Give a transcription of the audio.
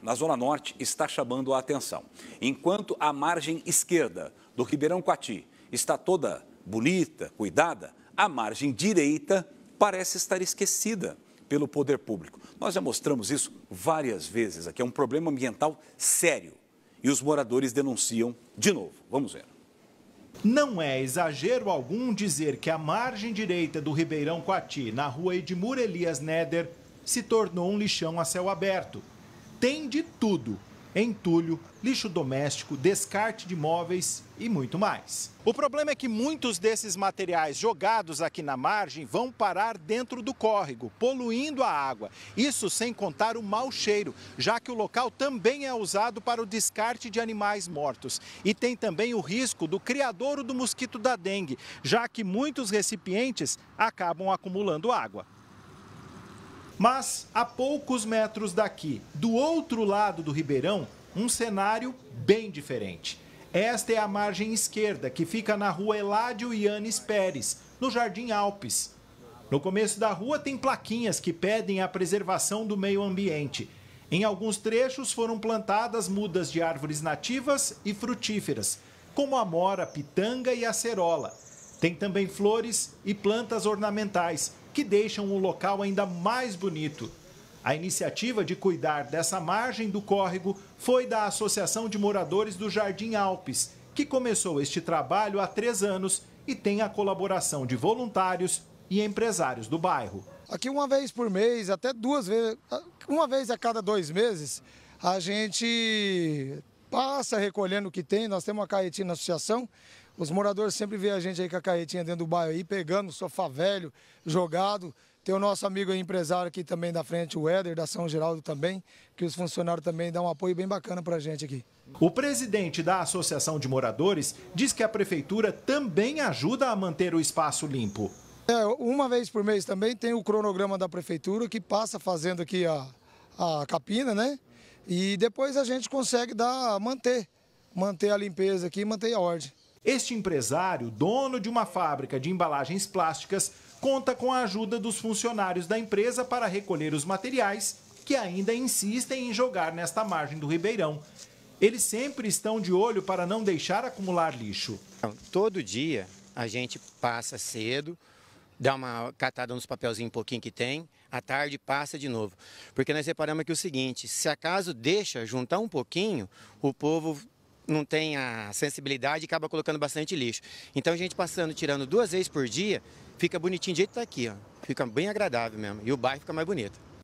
na Zona Norte está chamando a atenção. Enquanto a margem esquerda do Ribeirão Coati está toda bonita, cuidada, a margem direita parece estar esquecida pelo poder público. Nós já mostramos isso várias vezes aqui. É um problema ambiental sério. E os moradores denunciam de novo. Vamos ver. Não é exagero algum dizer que a margem direita do Ribeirão Coati, na rua Edmur Elias Neder, se tornou um lixão a céu aberto tem de tudo: entulho, lixo doméstico, descarte de móveis e muito mais. O problema é que muitos desses materiais jogados aqui na margem vão parar dentro do córrego, poluindo a água. Isso sem contar o mau cheiro, já que o local também é usado para o descarte de animais mortos. E tem também o risco do criadouro do mosquito da dengue, já que muitos recipientes acabam acumulando água. Mas a poucos metros daqui, do outro lado do Ribeirão, um cenário bem diferente. Esta é a margem esquerda, que fica na rua Eládio Yannis Pérez, no Jardim Alpes. No começo da rua tem plaquinhas que pedem a preservação do meio ambiente. Em alguns trechos foram plantadas mudas de árvores nativas e frutíferas, como amora, pitanga e acerola. Tem também flores e plantas ornamentais, que deixam o local ainda mais bonito. A iniciativa de cuidar dessa margem do córrego foi da Associação de Moradores do Jardim Alpes, que começou este trabalho há três anos e tem a colaboração de voluntários e empresários do bairro. Aqui uma vez por mês, até duas vezes, uma vez a cada dois meses, a gente passa recolhendo o que tem. Nós temos uma carretinha na associação os moradores sempre veem a gente aí com a carretinha dentro do bairro aí, pegando o sofá velho, jogado. Tem o nosso amigo aí, empresário aqui também da frente, o Éder, da São Geraldo também, que os funcionários também dão um apoio bem bacana para a gente aqui. O presidente da Associação de Moradores diz que a prefeitura também ajuda a manter o espaço limpo. É, uma vez por mês também tem o cronograma da prefeitura que passa fazendo aqui a, a capina, né? E depois a gente consegue dar, manter, manter a limpeza aqui, manter a ordem. Este empresário, dono de uma fábrica de embalagens plásticas, conta com a ajuda dos funcionários da empresa para recolher os materiais que ainda insistem em jogar nesta margem do Ribeirão. Eles sempre estão de olho para não deixar acumular lixo. Então, todo dia a gente passa cedo, dá uma catada nos papelzinhos um pouquinho que tem, à tarde passa de novo. Porque nós reparamos que o seguinte, se acaso deixa juntar um pouquinho, o povo não tem a sensibilidade e acaba colocando bastante lixo. Então a gente passando, tirando duas vezes por dia, fica bonitinho do jeito que tá aqui, ó. Fica bem agradável mesmo. E o bairro fica mais bonito.